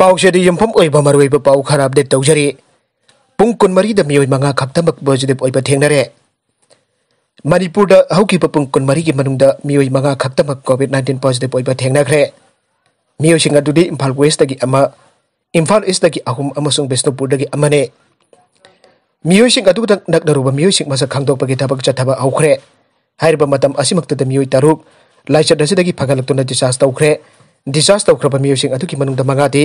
ꯄꯥꯎꯆꯦꯗ ꯌꯨꯝꯐꯝ ꯑꯣꯏꯕ ꯃꯔꯨꯑꯣꯏꯕ ꯄꯥꯎ ꯈꯔ ꯑꯞꯗꯦꯠ ꯇꯧꯖꯔꯤ ꯄꯨꯡ ꯀꯨꯟꯃꯔꯤꯗ ꯃꯤꯑꯣꯏ ꯃꯉꯥ ꯈꯛꯇꯃꯛ ꯄꯣꯖꯤꯇꯤꯚ ꯑꯣꯏꯕ ꯊꯦꯡꯅꯔꯦ ꯃꯅꯤꯄꯨꯔꯗ ꯍꯧꯈꯤꯕ ꯄꯨꯡ ꯀꯨꯟꯃꯔꯤꯒꯤ ꯃꯅꯨꯡꯗ ꯃꯤꯑꯣꯏ ꯃꯉꯥ ꯈꯛꯇꯃꯛ ꯀꯣꯚꯤꯗ ꯅꯥꯏꯟꯇꯤꯟ ꯄꯣꯖꯤꯇꯤꯚ ꯑꯣꯏꯕ ꯊꯦꯡꯅꯈ꯭ꯔꯦ ꯃꯤꯑꯣꯏꯁꯤꯡ ꯑꯗꯨꯗꯤ ꯏꯝꯐꯥꯜ ꯋꯦꯁꯇꯒꯤ ꯑꯃ ꯏꯝꯐꯥꯜ ꯏꯁꯇꯒꯤ ꯑꯍꯨꯝ ꯑꯃꯁꯨꯡ ꯕꯤꯁꯅꯨꯄꯨꯔꯗꯒꯤ ꯑꯃꯅꯦ ꯃꯤꯑꯣꯏꯁꯤꯡ ꯑꯗꯨꯗ ꯅꯛꯅꯔꯨꯕ ꯃꯤꯑꯣꯏꯁꯤꯡ ꯃꯁꯛ ꯈꯪꯗꯣꯛꯄꯒꯤ ꯊꯕꯛ ꯆꯠꯊꯕ ꯍꯧꯈ꯭ꯔꯦ ꯍꯥꯏꯔꯤꯕ ꯃꯇꯝ ꯑꯁꯤꯃꯛꯇꯗ ꯃꯤꯑꯣꯏ ꯇꯔꯨꯛ ꯂꯥꯏꯆꯠ ꯑꯁꯤꯗꯒꯤ ꯐꯒꯠꯂꯛꯇꯨꯅ ꯗꯤꯁꯆꯥꯔꯖ ꯇꯧꯈ꯭ꯔꯦ ꯗꯤꯁꯆꯥꯔꯖ ꯇꯧꯈ꯭ꯔꯕ ꯃꯤꯑꯣꯏꯁꯤꯡ ꯑꯗꯨꯒꯤ ꯃꯅꯨꯡꯗ ꯃꯉꯥꯗꯤ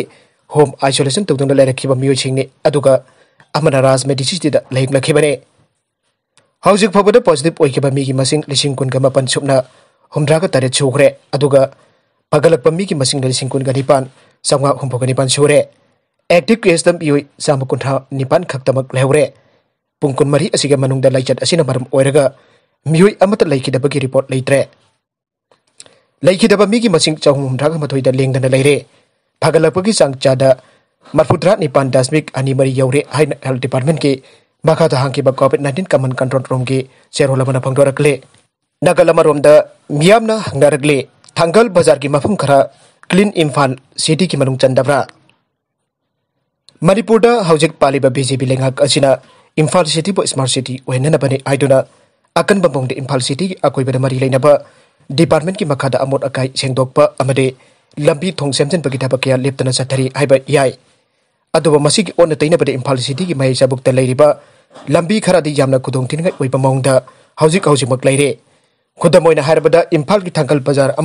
होम आइसोलेशन तौद लेरखिब मियोइसिंगने अदुगा अमना राज में डिसीजदे लेमलखिबने फबद पॉजिटिव ओइखिब मिगी मसिंग लिसिंग कुनगा मपन सुपना हमद्रागा तारे छुखरे अदुगा फगलकप मिगी मसिंग लिसिंग निपान संगा हमफोगा निपान सूरे एक्टिव केस दम इयो कुंथा निपान खतम लेहरे पुंग कुन रिपोर्ट लेत्रे लेखिदब मिगी मसिंग चाहुम हमद्रागा मथोइदा ꯐꯒꯠꯂꯛꯄꯒꯤ ꯆꯥꯡ ꯆꯥꯗ ꯃꯔꯐꯨ ꯇꯔꯥ ꯅꯤꯄꯥꯟ ꯗꯁꯃꯤꯛ ꯑꯅꯤ ꯃꯔꯤ ꯌꯧꯔꯦ ꯍꯥꯏꯅ ꯍꯦꯜꯊ ꯗꯤꯄꯥꯔꯠꯃꯦꯟꯠꯀꯤ ꯃꯈꯥꯗ ꯍꯥꯡꯈꯤꯕ ꯀꯣꯚꯤꯗ ꯅꯥꯏꯟꯇꯤꯟ ꯀꯃꯟ ꯀꯟꯇ꯭ꯔꯣꯜ ꯔꯨꯝꯒꯤ ꯆꯦꯔꯣꯜ ꯑꯃꯅ ꯐꯣꯡꯗꯣꯔꯛꯂꯦ ꯅꯥꯒꯜ ꯑꯃꯔꯣꯝꯗ ꯃꯤꯌꯥꯝꯅ ꯍꯪꯅꯔꯛꯂꯦ ꯊꯥꯡꯒꯜ ꯕꯖꯥꯔꯒꯤ ꯃꯐꯝ ꯈꯔ क्लीन इम्फाल सिटी की मनुंग चंदब्रा मणिपुर हौजिक पालीब बीजेपी लेंगाक असिना इम्फाल सिटी बो स्मार्ट सिटी ओहेननबने आइदुना अकनब बोंग इम्फाल सिटी की अकोइबद मरी लेनब डिपार्टमेंट की मखादा अमोट अकाई सेंगदोकप अमदे लंबी थोंसम चेनप की थबक क्या लेपन चतरी है अबी ओन इम्फा सिटी की मई चबुक लंबी खरदम खुद तीनगै मौदे खुदम इम्फा की थकल बजार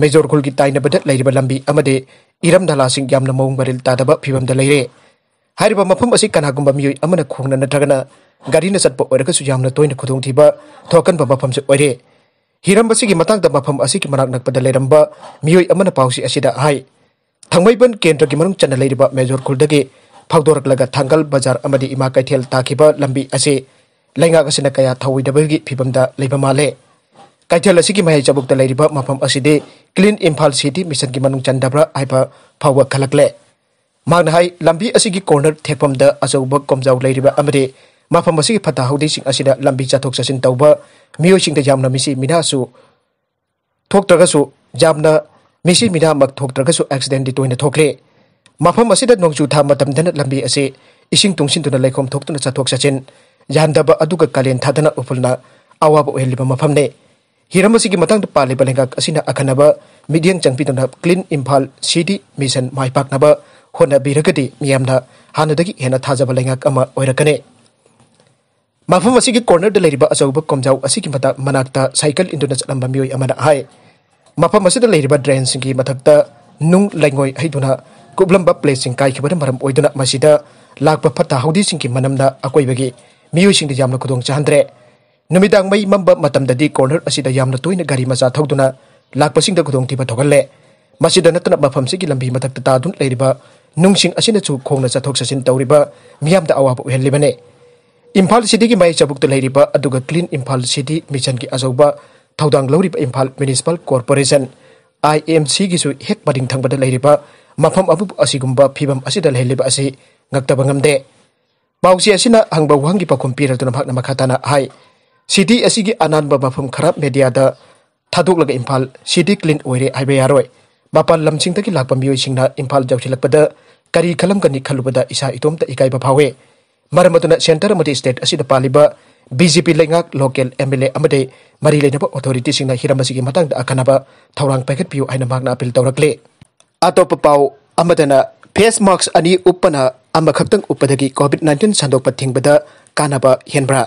मेजोर खुल की तैनब लंबी इरम नला मौ मरल ताब फीवम लेरे मफम से कनागुम खोना नगना गाड़ी चतना तोयन खुद थोकन मफम ꯍꯤꯔꯝ ꯑꯁꯤꯒꯤ ꯃꯇꯥꯡꯗ ꯃꯐꯝ ꯑꯁꯤꯒꯤ ꯃꯅꯥꯛ ꯅꯛꯄꯗ ꯂꯩꯔꯝꯕ ꯃꯤꯑꯣꯏ ꯑꯃꯅ ꯄꯥꯎꯁꯤ ꯑꯁꯤꯗ ꯍꯥꯏ ꯊꯥꯡꯃꯩꯕꯟ ꯀꯦꯟꯗ꯭ꯔꯒꯤ ꯃꯅꯨꯡ ꯆꯟꯅ ꯂꯩꯔꯤꯕ ꯃꯦꯖꯣꯔ ꯈꯨꯜꯗꯒꯤ ꯐꯥꯎꯗꯣꯔꯛꯂꯒ ꯊꯥꯡꯒꯜ ꯕꯖꯥꯔ ꯑꯃꯗꯤ ꯏꯃꯥ ꯀꯩꯊꯦꯜ ꯇꯥꯈꯤꯕ ꯂꯝꯕꯤ ꯑꯁꯤ ꯂꯩꯉꯥꯛ ꯑꯁꯤꯅ ꯀꯌꯥ ꯊꯧꯑꯣꯏꯗꯕꯒꯤ ꯐꯤꯕꯝꯗ ꯂꯩꯕ ꯃꯥꯜꯂꯦ ꯀꯩꯊꯦꯜ ꯑꯁꯤꯒꯤ ꯃꯌꯥꯏ ꯆꯕꯨꯛꯇ ꯂꯩꯔꯤꯕ ꯃꯐꯝ ꯑꯁꯤꯗꯤ ꯀ꯭ꯂꯤꯟ ꯏꯝꯐꯥꯜ ꯁꯤꯇꯤ ꯃꯤꯁꯟꯒꯤ ꯃꯅꯨꯡ ꯆꯟꯗꯕ꯭ꯔꯥ ꯍꯥꯏꯕ ꯐꯥꯎꯕ ꯈꯜꯂꯛꯂꯦ ꯃꯥꯅ ꯍꯥꯏ ꯂꯝꯕꯤ ꯑꯁꯤꯒꯤ ꯀꯣꯔꯅꯔ ꯊꯦꯛꯐꯝꯗ ꯑꯆꯧꯕ ꯀꯣꯝꯖꯥꯎ ꯂꯩꯔꯤꯕ ꯑꯃꯗꯤ ꯃꯐꯝ ꯑꯁꯤꯒꯤ ꯐꯠꯇ ꯍꯥꯎꯊꯤꯁꯤꯡ ꯑꯁꯤꯗ ꯂꯝꯕꯤ ꯆꯠꯊꯣꯛ ꯆꯠꯁꯤꯟ ꯇꯧꯕ ꯃꯤꯑꯣꯏꯁꯤꯡꯗ ꯌꯥꯝꯅ ꯃꯤꯁꯤ ꯃꯤꯅꯥꯁꯨ ꯊꯣꯛꯇ꯭ꯔꯒꯁꯨ ꯌꯥꯝꯅ ꯃꯤꯁꯤ ꯃꯤꯅꯥꯃꯛ ꯊꯣꯛꯇ꯭ꯔꯒꯁꯨ ꯑꯦꯛꯁꯤꯗꯦꯟꯗꯤ ꯇꯣꯏꯅ ꯊꯣꯛꯂꯦ ꯃꯐꯝ ꯑꯁꯤꯗ ꯅꯣꯡꯖꯨ ꯊꯥ ꯃꯇꯝꯗꯅ ꯂꯝꯕꯤ ꯑꯁꯤ ꯏꯁꯤꯡ ꯇꯨꯡꯁꯤꯟꯗꯨꯅ ꯂꯩꯈꯣꯝ ꯊꯣꯛꯇꯨꯅ ꯆꯠꯊꯣꯛ ꯆꯠꯁꯤꯟ ꯌꯥꯍꯟꯗꯕ ꯑꯗꯨꯒ ꯀꯥꯂꯦꯟ ꯊꯥꯗꯅ ꯎꯐꯨꯜꯅ ꯑꯋꯥꯕ ꯑꯣꯏꯍꯜꯂꯤꯕ ꯃꯐꯝꯅꯤ ꯍꯤꯔꯝ ꯑꯁꯤꯒꯤ ꯃꯇꯥꯡꯗ ꯄꯥꯜꯂꯤꯕ ꯂꯩꯉꯥꯛ ꯑꯁꯤꯅ ꯑꯈꯟꯅꯕ ꯃꯤꯠꯌꯦꯡ ꯆꯪꯕꯤꯗꯨꯅ ꯀ꯭ꯂꯤꯟ ꯏꯝꯐꯥꯜ ꯁꯤꯗꯤ ꯃꯤꯁꯟ ꯃꯥꯏ ꯄꯥꯛꯅꯕ ꯍꯣꯠꯅꯕꯤꯔꯒꯗꯤ ꯃꯤꯌꯥꯝꯅ ꯍꯥꯟꯅꯗꯒꯤ ꯍꯦꯟꯅ ꯊꯥꯖꯕ ꯂꯩꯉꯥꯛ ꯑꯃ ꯑꯣꯏꯔꯛꯀꯅꯤ ꯃꯐꯝ ꯑꯁꯤꯒꯤ ꯀꯣꯔꯅꯔꯗ ꯂꯩꯔꯤꯕ ꯑꯆꯧꯕ ꯀꯣꯝꯖꯥꯎ ꯑꯁꯤꯒꯤ ꯃꯅꯥꯛꯇ ꯁꯥꯏꯀꯜ ꯏꯟꯗꯨꯅ ꯆꯠꯂꯝꯕ ꯃꯤꯑꯣꯏ ꯑꯃꯅ ꯍꯥꯏ ꯃꯐꯝ ꯑꯁꯤꯗ ꯂꯩꯔꯤꯕ ꯗ꯭ꯔꯦꯟꯁꯤꯡꯒꯤ ꯃꯊꯛꯇ ꯅꯨꯡ ꯂꯩꯉꯣꯏ ꯍꯩꯗꯨꯅ ꯀꯨꯞꯂꯝꯕ ꯄ꯭ꯂꯦꯠꯁꯤꯡ ꯀꯥꯏꯈꯤꯕꯅ ꯃꯔꯝ ꯑꯣꯏꯗꯨꯅ ꯃꯁꯤꯗ ꯂꯥꯛꯄ ꯐꯠꯇ ꯍꯥꯎꯗꯤꯁꯤꯡꯒꯤ ꯃꯅꯝꯅ ꯑꯀꯣꯏꯕꯒꯤ ꯃꯤꯑꯣꯏꯁꯤꯡꯗ ꯌꯥꯝꯅ ꯈꯨꯗꯣꯡ ꯆꯥꯍꯟꯗ꯭ꯔꯦ ꯅꯨꯃꯤꯗꯥꯡ ꯃꯩ ꯃꯝꯕ ꯃꯇꯝꯗꯗꯤ ꯀꯣꯔꯅꯔ ꯑꯁꯤꯗ ꯌꯥꯝꯅ ꯇꯣꯏꯅ ꯒꯥꯔꯤ ꯃꯆꯥ ꯊꯧꯗꯨꯅ ꯂꯥꯛꯄꯁꯤꯡꯗ ꯈꯨꯗꯣꯡꯊꯤꯕ ꯊꯣꯛꯍꯜꯂꯦ ꯃꯁꯤꯗ ꯅꯠꯇꯅ ꯃꯐꯝꯁꯤꯒꯤ ꯂꯝꯕꯤ ꯃꯊꯛꯇ ꯇꯥꯗꯨꯅ ꯂꯩꯔꯤꯕ ꯅꯨꯡꯁꯤꯡ ꯑꯁꯤꯅꯁꯨ ꯈꯣꯡꯅ ꯆꯠꯊꯣꯛ ꯆꯠꯁꯤꯟ ꯇꯧꯔꯤꯕ ꯃꯤꯌꯥꯝꯗ ꯑꯋꯥꯕ ꯑꯣꯏꯍꯜꯂꯤꯕꯅꯤ इम्फाल सिटी की माई चाबुक लेरीब क्लीन इम्फाल सिटी मिशन की अजौब थौदांग लौरीब Imphal municipal corporation I M C की हेक मरिंग थंगबद लेरीब मफम अबुब असिगुंब फिबम असिद लेलीब असि ngaktab ngamde pausi asina hangba wangi pakhum piratuna bhakna makhatana hai city asigi anan ba mafum kharap media da thaduk laga imphal city clean oire aibe yaroi mapan lamching ta ki lakpa mioi singna imphal jawthi lakpada kari khalam kani khaluba da isa itom ta ikai ba phawe maramatunak center amade state asida paliba BJP lengak local MLA amade mari lenaba authority singna hiramasi ki matang da akhanaba thaurang packet piu aina magna appeal tawrakle atop papau amadana face mask ani upana amakhaktang upadagi covid 19 sandokpa thingbada kanaba henbra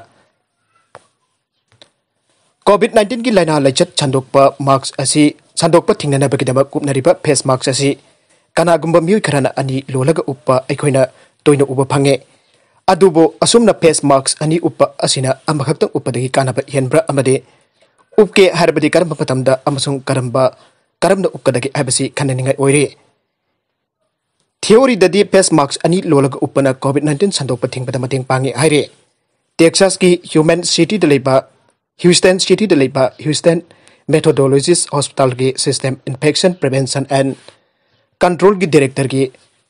covid 19 ki laina sandok pa mask asi sandokpa thingnana bagidama kupnariba face mask asi kanagumba miu kharana ani lolaga uppa aikhoina toina uba phange ꯑꯗꯨꯕꯨ ꯑꯁꯨꯝꯅ face marks ꯑꯅꯤ ꯎꯞꯄ ꯑꯁꯤꯅ ꯑꯃꯈꯛꯇꯪ ꯎꯞꯄꯗꯒꯤ ꯀꯥꯟꯅꯕ ꯍꯦꯟꯕ꯭ꯔꯥ ꯑꯃꯗꯤ ꯎꯞꯀꯦ ꯍꯥꯏꯔꯕꯗꯤ ꯀꯔꯝꯕ ꯃꯇꯝꯗ ꯑꯃꯁꯨꯡ ꯀꯔꯝꯕ ꯀꯔꯝꯅ ꯎꯞꯀꯗꯒꯦ ꯍꯥꯏꯕꯁꯤ ꯈꯟꯅꯅꯤꯡꯉꯥꯏ ꯑꯣꯏꯔꯦ ꯊꯤꯑꯣꯔꯤꯗꯗꯤ ꯐꯦꯁ ꯃꯥꯛꯁ ꯑꯅꯤ ꯂꯣꯜꯂꯒ ꯎꯞꯄꯅ ꯀꯣꯚꯤꯗ ꯅꯥꯏꯟꯇꯤꯟ ꯁꯟꯗꯣꯛꯄ ꯊꯤꯡꯕꯗ ꯃꯇꯦꯡ ꯄꯥꯡꯉꯤ ꯍꯥꯏꯔꯦ ꯇꯦꯛꯁꯥꯁꯀꯤ ꯍ꯭ꯌꯨꯃꯦꯟ ꯁꯤꯇꯤꯗ ꯂꯩꯕ ꯍ꯭ꯌꯨꯁꯇꯟ ꯁꯤꯇꯤꯗ ꯂꯩꯕ ꯍ꯭ꯌꯨꯁꯇꯟ ꯃꯦꯊꯣꯗꯣꯂꯣꯖꯤꯁ ꯍꯣꯁꯄꯤꯇꯥꯜꯒꯤ ꯁꯤꯁꯇꯦꯝ ꯏꯟꯐꯦꯛꯁꯟ ꯄ꯭ꯔꯤꯚꯦꯟꯁꯟ ꯑꯦꯟ ꯀꯟꯇ꯭ꯔꯣꯜꯒꯤ ꯗꯤꯔꯦꯛꯇꯔꯒꯤ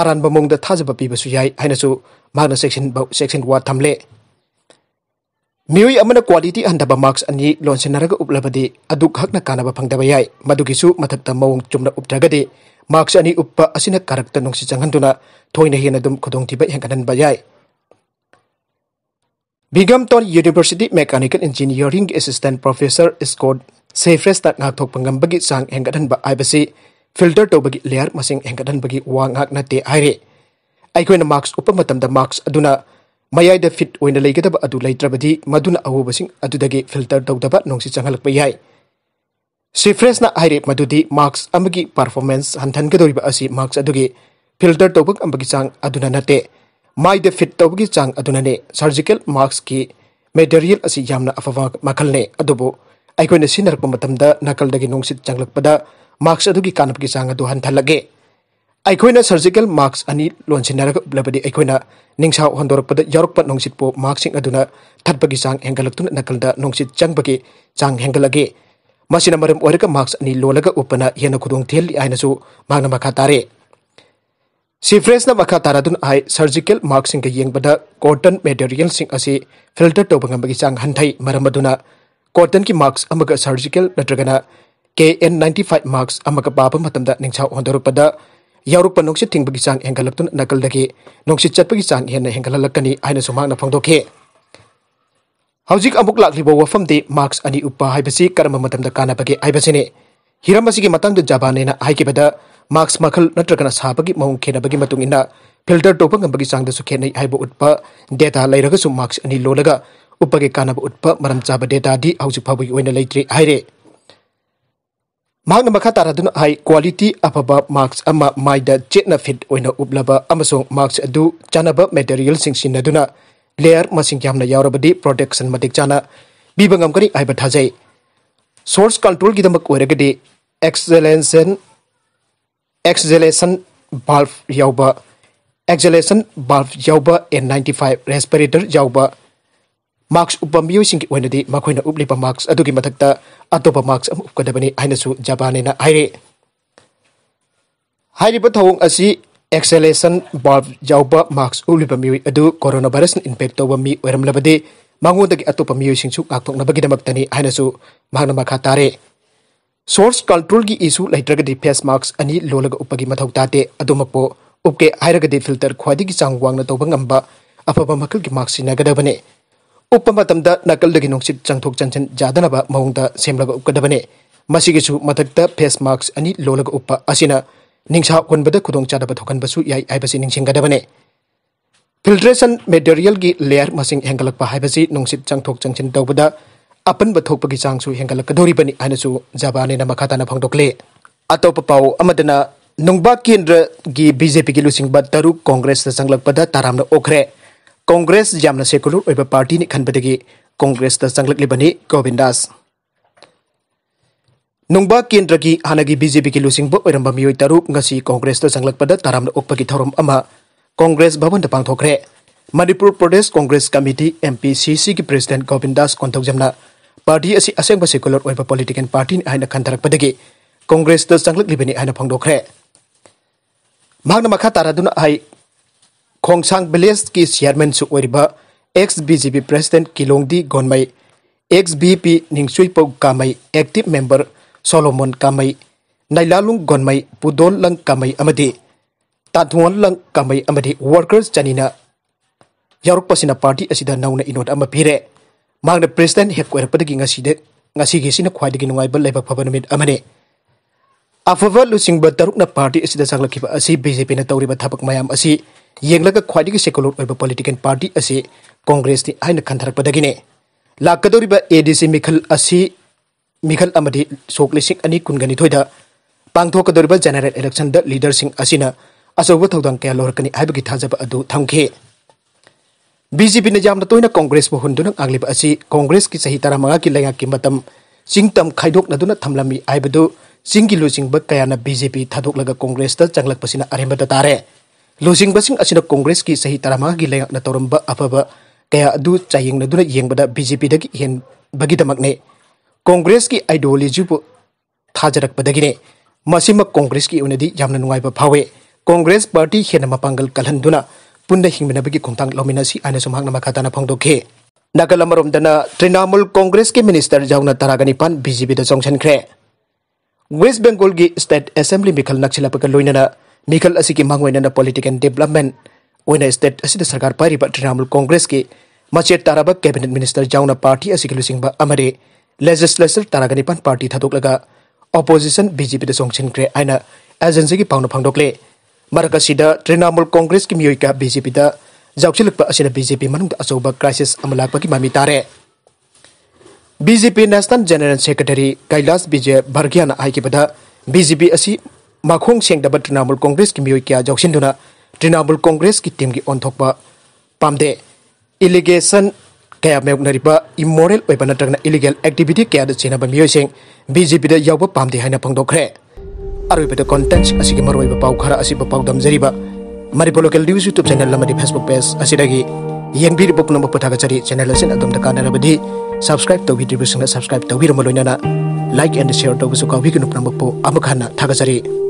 ꯑꯔꯥꯟꯕ ꯃꯑꯣꯡꯗ ꯊꯥꯖꯕ ꯄꯤꯕꯁꯨ ꯌꯥꯏ ꯍꯥꯏꯅꯁꯨ ꯃꯍꯥꯛꯅ ꯆꯦꯛꯁꯤꯟꯕ ꯆꯦꯛꯁꯤꯟ ꯋꯥ ꯊꯝꯂꯦ ꯃꯤꯑꯣꯏ ꯑꯃꯅ ꯀ꯭ꯋꯥꯂꯤꯇꯤ ꯍꯟꯊꯕ ꯃꯥꯔꯛꯁ ꯑꯅꯤ ꯂꯣꯟꯁꯤꯟꯅꯔꯒ ꯎꯞꯂꯕꯗꯤ ꯑꯗꯨꯛ ꯍꯛꯅ ꯀꯥꯟꯅꯕ ꯐꯪꯗꯕ ꯌꯥꯏ ꯃꯗꯨꯒꯤꯁꯨ ꯃꯊꯛꯇ ꯃꯑꯣꯡ ꯆꯨꯝꯅ ꯎꯞꯇ꯭ꯔꯒꯗꯤ ꯃꯥꯔꯛꯁ ꯑꯅꯤ ꯎꯞꯄ ꯑꯁꯤꯅ ꯀꯥꯔꯛꯇ ꯅꯨꯡꯁꯤ ꯆꯪꯍꯟꯗꯨꯅ ꯊꯣꯏꯅ ꯍꯦꯟꯅ ꯑꯗꯨꯝ ꯈꯨꯗꯣꯡꯊꯤꯕ ꯍꯦꯟꯒꯠꯍꯟꯕ ꯌꯥꯏ ꯕꯤꯒꯝꯇꯣꯟ ꯌꯨꯅꯤꯚꯔꯁꯤꯇꯤ ꯃꯦꯀꯥꯅꯤꯀꯦꯜ ꯏꯟꯖꯤꯅꯤꯌꯔꯤꯡꯒꯤ ꯑꯦꯁꯤꯁꯇꯦꯟ ꯄ꯭ꯔꯣꯐꯦꯁꯔ ꯏꯁꯀꯣꯠ ꯁꯦꯐ꯭ꯔꯦꯁꯇ ꯉꯥꯛꯊꯣꯛꯄ ꯉꯝꯕꯒꯤ ꯆꯥꯡ ꯍꯦꯟꯒꯠꯍꯟꯕ ꯍꯥꯏꯕꯁꯤ ꯐꯤꯜꯇꯔ ꯇꯧꯕꯒꯤ ꯂꯦꯌꯔ ꯃꯁꯤꯡ ꯍꯦꯟꯒꯠꯍꯟꯕꯒꯤ ꯋꯥ ꯉꯥꯛ ꯅꯠꯇꯦ ꯍꯥꯏꯔꯦ ꯑꯩꯈꯣꯏꯅ ꯃꯥꯛꯁ ꯎꯞꯄ ꯃꯇꯝꯗ ꯃꯥꯛꯁ ꯑꯗꯨꯅ ꯃꯌꯥꯏꯗ ꯐꯤꯠ ꯑꯣꯏꯅ ꯂꯩꯒꯗꯕ ꯑꯗꯨ ꯂꯩꯇ꯭ꯔꯕꯗꯤ ꯃꯗꯨꯅ ꯑꯎꯕꯁꯤꯡ ꯑꯗꯨꯗꯒꯤ ꯐꯤꯜꯇꯔ ꯇꯧꯗꯕ ꯅꯣꯡꯁꯤ ꯆꯪꯍꯜꯂꯛꯄ ꯌꯥꯏ ꯁꯤꯐ꯭ꯔꯦꯁꯅ ꯍꯥꯏꯔꯦ ꯃꯗꯨꯗꯤ ꯃꯥꯛꯁ ꯑꯃꯒꯤ ꯄꯔꯐꯣꯔꯃꯦꯟꯁ ꯍꯟꯊꯟꯒꯗꯧꯔꯤꯕ ꯑꯁꯤ ꯃꯥꯛꯁ ꯑꯗꯨꯒꯤ ꯐꯤꯜꯇꯔ ꯇꯧꯕ ꯉꯝꯕꯒꯤ ꯆꯥꯡ ꯑꯗꯨꯅ ꯅꯠꯇꯦ ꯃꯥꯏꯗ ꯐꯤꯠ ꯇꯧꯕꯒꯤ ꯆꯥꯡ ꯑꯗꯨꯅꯅꯦ ꯁꯔꯖꯤꯀꯦꯜ ꯃꯥꯛꯁꯀꯤ ꯃꯦꯇꯔꯤꯌꯦꯜ ꯑꯁꯤ ꯌꯥꯝꯅ ꯑꯐꯕ ꯃꯈꯜꯅꯦ ꯑꯗꯨꯕꯨ ꯑꯩꯈꯣꯏꯅ ꯁꯤꯖꯤꯟꯅꯔꯛꯄ ꯃꯇꯝꯗ ꯅꯥꯀꯜꯗꯒꯤ ꯅꯨꯡꯁꯤꯠ ꯆꯪꯂꯛꯄꯗ मास्क की कानप की चांग हल्लगे सर्जिकल मास्क अनी लोसीनाबीना हंदोरप नोशीपो मास्क थप की चांग हेंगल नकल नोशी चंग की चांग हेंगे मरम मास्क अनी लोल उपना हेन खुदेल आयन मखा तारे सीफ्रेस मखा तारदन आय सर्जिकल ये कॉटन मेटेरियल फिल्टर तब की चांग हंथ मरम कॉटन की मास्क सर्जिकल नगना K N ninety five mask ꯑꯃꯒ ꯄꯥꯕ ꯃꯇꯝꯗ ꯅꯤꯡꯁꯥꯎ ꯍꯣꯟꯗꯣꯔꯛꯄꯗ ꯌꯥꯎꯔꯛꯄ ꯅꯨꯡꯁꯤꯠ ꯊꯤꯡꯕꯒꯤ ꯆꯥꯡ ꯍꯦꯟꯒꯠꯂꯛꯇꯨꯅ ꯅꯥꯀꯜꯗꯒꯤ ꯅꯨꯡꯁꯤꯠ ꯆꯠꯄꯒꯤ ꯆꯥꯡ ꯍꯦꯟꯅ ꯍꯦꯟꯒꯠꯂꯛꯀꯅꯤ ꯍꯥꯏꯅꯁꯨ ꯃꯍꯥꯛꯅ ꯐꯣꯡꯗꯣꯛꯈꯤ ꯍꯧꯖꯤꯛ ꯑꯃꯨꯛ ꯂꯥꯛꯂꯤꯕ ꯋꯥꯐꯝꯗꯤ ꯃꯥꯔꯛꯁ ꯑꯅꯤ ꯎꯞꯄ ꯍꯥꯏꯕꯁꯤ ꯀꯔꯝꯕ ꯃꯇꯝꯗ ꯀꯥꯟꯅꯕꯒꯦ ꯍꯥꯏꯕꯁꯤꯅꯤ ꯍꯤꯔꯝ ꯑꯁꯤꯒꯤ ꯃꯇꯥꯡꯗ ꯖꯕꯥꯅꯦꯅ ꯍꯥꯏꯈꯤꯕꯗ ꯃꯥꯔꯛꯁ ꯃꯈꯜ ꯅꯠꯇ꯭ꯔꯒꯅ ꯁꯥꯕꯒꯤ ꯃꯑꯣꯡ ꯈꯦꯠꯅꯕꯒꯤ ꯃꯇꯨꯡ ꯏꯟꯅ ꯐꯤꯜꯇꯔ ꯇꯧꯕ ꯉꯝꯕꯒꯤ ꯆꯥꯡꯗꯁꯨ ꯈꯦꯠꯅꯩ ꯍꯥꯏꯕ ꯎꯠꯄ ꯗꯦꯇꯥ ꯂꯩꯔꯒꯁꯨ ꯃꯥꯔꯛꯁ ꯑꯅꯤ ꯂꯣꯜꯂꯒ ꯎꯞꯄꯒꯤ ꯀꯥꯟꯅꯕ ꯎꯠꯄ ꯃꯔꯝ ꯆꯥꯕ ꯗꯦꯇꯥꯗꯤ ꯍꯧꯖꯤꯛ ꯐꯥꯎꯕꯒꯤ ꯑꯣꯏꯅ ꯂꯩꯇ꯭ꯔꯤ ꯍꯥꯏꯔꯦ ꯃꯍꯥꯛꯅ ꯃꯈꯥ ꯇꯥꯔꯗꯨꯅ ꯍꯥꯏ ꯀ꯭ꯋꯥꯂꯤꯇꯤ ꯑꯐꯕ ꯃꯥꯔꯛꯁ ꯑꯃ ꯃꯥꯏꯗ ꯆꯦꯠꯅ ꯐꯤꯠ ꯑꯣꯏꯅ ꯎꯞꯂꯕ ꯑꯃꯁꯨꯡ ꯃꯥꯔꯛꯁ ꯑꯗꯨ ꯆꯥꯅꯕ ꯃꯦꯇꯔꯤꯌꯦꯜꯁꯤꯡ ꯁꯤꯖꯤꯟꯅꯗꯨꯅ ꯂꯦꯌꯔ ꯃꯁꯤꯡ ꯌꯥꯝꯅ ꯌꯥꯎꯔꯕꯗꯤ ꯄ꯭ꯔꯣꯇꯦꯛꯁꯟ ꯃꯇꯤꯛ ꯆꯥꯅ ꯄꯤꯕ ꯉꯝꯒꯅꯤ ꯍꯥꯏꯕ ꯊꯥꯖꯩ ꯁꯣꯔꯁ ꯀꯟꯇ꯭ꯔꯣꯜꯒꯤꯗꯃꯛ ꯑꯣꯏꯔꯒꯗꯤ ꯑꯦꯛꯁꯦꯂꯦꯟꯁꯟ ꯑꯦꯛꯁꯦꯂꯦꯁꯟ ꯕꯥꯜꯕ ꯌꯥꯎꯕ ꯑꯦꯛꯖꯦꯂꯦꯁꯟ ꯕꯥꯜꯕ ꯌꯥꯎꯕ ꯑꯦꯟ ꯅꯥꯏꯟꯇꯤ ꯐꯥꯏꯚ ꯔꯦꯁꯄꯤꯔꯦꯇꯔ ꯌꯥꯎꯕ ꯃꯥꯔꯛꯁ ꯎꯞꯄ ꯃꯤꯑꯣꯏꯁꯤꯡꯒꯤ ꯑꯣꯏꯅꯗꯤ ꯃꯈꯣꯏꯅ ꯎꯞꯂꯤꯕ ꯃꯥꯔꯛꯁ ꯑꯗꯨꯒꯤ ꯃꯊꯛꯇ ꯑꯇꯣꯞꯄ ꯃꯥꯔꯛꯁ ꯑꯃ ꯎꯞꯀꯗꯕꯅꯤ ꯍꯥꯏꯅꯁꯨ ꯖꯄꯥꯟꯅ ꯍꯥꯏꯔꯤ ꯍꯥꯏꯔꯤꯕ ꯊꯧꯑꯣꯡ ꯑꯁꯤ ꯑꯦꯛꯁꯦꯂꯦꯁꯟ ꯕꯥꯜꯕ ꯌꯥꯎꯕ ꯃꯥꯔꯛꯁ ꯎꯞꯂꯤꯕ ꯃꯤꯑꯣꯏ ꯑꯗꯨ ꯀꯣꯔꯣꯅꯥ ꯚꯥꯏꯔꯁꯅ ꯏꯝꯄꯦꯛ ꯇꯧꯕ ꯃꯤ ꯑꯣꯏꯔꯝꯂꯕꯗꯤ ꯃꯉꯣꯟꯗꯒꯤ ꯑꯇꯣꯞꯄ ꯃꯤꯑꯣꯏꯁꯤꯡꯁꯨ ꯉꯥꯛꯊꯣꯛꯅꯕꯒꯤꯗꯃꯛꯇꯅꯤ ꯍꯥꯏꯅꯁꯨ ꯃꯍꯥꯛꯅ ꯃꯈꯥ ꯇꯥꯔꯦ ꯁꯣꯔꯁ ꯀꯟꯇ꯭ꯔꯣꯜꯒꯤ ꯏꯁꯨ ꯂꯩꯇ꯭ꯔꯒꯗꯤ ꯐꯦꯁ ꯃꯥꯔꯛꯁ ꯑꯅꯤ ꯂꯣꯜꯂꯒ ꯎꯞꯄꯒꯤ ꯃꯊꯧ ꯇꯥꯗꯦ ꯑꯗꯨꯃꯛꯄꯨ ꯎꯞꯀꯦ ꯍꯥꯏꯔꯒꯗꯤ ꯐꯤꯜꯇꯔ ꯈ꯭ꯋꯥꯏꯗꯒꯤ ꯆꯥꯡ ꯋꯥꯡꯅ ꯇꯧꯕ ꯉꯝꯕ ꯑꯐꯕ ꯃꯈꯜꯒꯤ ꯃꯥꯔꯛ ꯁꯤꯖꯤꯟꯅꯒꯗꯕꯅꯤ उपम नकल चंथों चंचन जादनब मौद सेमने मधक्त फेस मास्क अनी लोलग उप असिना कुनबद खुदोंचादब थोकनबसु याई आइबसि निंगसिंगदबने की लेयर मसिंग हेंगलक पाहाइबसि नोंसिप चंथों चंचन दौबद अपनब थोकप की चांगसु हेंगलक दोरिबनि आइनसु जाबाने न अतोप पाव अमदना केंद्र की बीजेपी की लुसिंगबा तरुक कांग्रेस से संगलक पद कांग्रेस यामना सेकुलर ओइबा पार्टी ने खनबदगी कांग्रेस द चंगलकलिबनी गोविंदास नुंगबा केंद्र की हानागी बीजेपी की लुसिंगब ओइरंबा मियोय तरुप ngasi कांग्रेस द चंगलकपद ताराम ओकप की अमा कांग्रेस भवन द पांगथोखरे मणिपुर प्रदेश कांग्रेस कमिटी एमपीसीसी की प्रेसिडेंट गोविंदास कोंथोकजमना पार्टी असी असेंगबा सेकुलर ओइबा पॉलिटिकल पार्टी ने हाइना खनथरकपदगी कांग्रेस द चंगलकलिबनी हाइना फोंगदोखरे ꯃꯍꯥꯛꯅ ꯃꯈꯥ ꯇꯥꯔꯗꯨꯅ ꯍꯥꯏ खोंगसांग विलेज की चेयरमैन सु एक्स बीजेपी प्रेसिडेंट किलोंगदी गोनमई एक्स बीपी निंगसुइपो कामई एक्टिव मेंबर सोलोम कामई नईलालू गोनमई पुदोल लंग कामई अमदी लंग कामई वर्कर्स चनी पार्टी नौ नौना इनोद पीरें मांग मांगना प्रेसिडेंट हेक कोइरपदगी ngasiदे ngasigi sina अफब nungaib तरुक party numit BJP afava lusing ꯌꯦꯡꯂꯒ खाई ꯁꯦꯀꯨꯂꯔ ꯑꯣꯏꯕ पार्टी ꯄꯥꯔꯇꯤ ꯑꯁꯤ ꯀꯣꯡꯒ꯭ꯔꯦꯁꯅꯤ ꯍꯥꯏꯅ ꯈꯟꯊꯔꯛꯄꯗꯒꯤꯅꯤ ꯂꯥꯛꯀꯗꯧꯔꯤꯕ ꯑꯦ ꯗꯤ ꯁꯤ ꯃꯤꯈꯜ ꯑꯁꯤ ꯃꯤꯈꯜ ꯑꯃꯗꯤ ꯁꯣꯛ ꯂꯤꯁꯤꯡ ꯑꯅꯤ ꯀꯨꯟꯒꯅꯤꯊꯣꯏꯗ ꯄꯥꯡꯊꯣꯛꯀꯗꯧꯔꯤꯕ ꯖꯦꯅꯔꯦꯜ ꯏꯂꯦꯛꯁꯟꯗ ꯂꯤꯗꯔꯁꯤꯡ ꯑꯁꯤꯅ अचौब क्या लौरकनी है थाजब अदु थमखे बीजेपी ने यामना तोयना कांग्रेस बु हुंदुन आंगलिब की चाह तरह मंगा की लया की मतम सिंगतम खाइदोक नदुना थमलमी आइबदु सिंगी लुसिंग ब कयाना बीजेपी थादोक लगा कांग्रेस अरेंब चंगलक पसिना तारे लोजिंग कॉग्रेस की सही तराम की लैंक तौरब अफब क्या चाहना बीजेपी हेंदने कॉग्रेस की आइडियोलॉजी थाजरपने कोंग्रेस की उन्दी नाइब फावे कॉग्रेस पार्टी हेन मपागल कल पुनः हिंब की खुद लौमीन मखाता फोदे नगल तृणमूल कॉग्रेस की मिनीस्टर जौना तरह निपान बीजेपी चौंसन वेस्ट बेंगोल की स्टेट असेंबली मिखल नक्सीपन निखल की मंगना एंड डेवलपमेंट ओना स्टेट सरकार पारीब तृणमूल कांग्रेस की मचे ताब कैबिनेट मिनिस्टर जाऊना पार्टी की लुसिंग अमरे लेजिस्लेचर ताराग निपान पार्टी थादोग ओपोजिशन बीजेपी चौंसनग्रे एजेंसी की पाउन फोंदोले मरक तृणमूल कांग्रेस की मई का बीजेपी जाउसीलप बीजेपी अचौब क्राइसिस लाप की ममी तारे BJP national general secretary Kailash Vijay भर्गियाना बीजेपी माखों सेंदब तृणमूल कॉग्रेस की मई क्या जौसीदना तृणमूल कॉग्रेस की टीम की ओंथ पादे इलीगेसन क्या मयोनरीब इमोरल नगर इलीगल एक्टिविटी क्या चेनाब मई बीजेपी यौब पादे है फोंदे अरब कंटेंस पाव खर पादमजरीब Manipur local news YouTube channel Facebook page यंगीब पुनम पथागचरी चैनल कानरबी सब्सक्राइब तो सब्सक्राइब तौर लोनना लाइक एंड शेयर कौन का पुनम थागचरी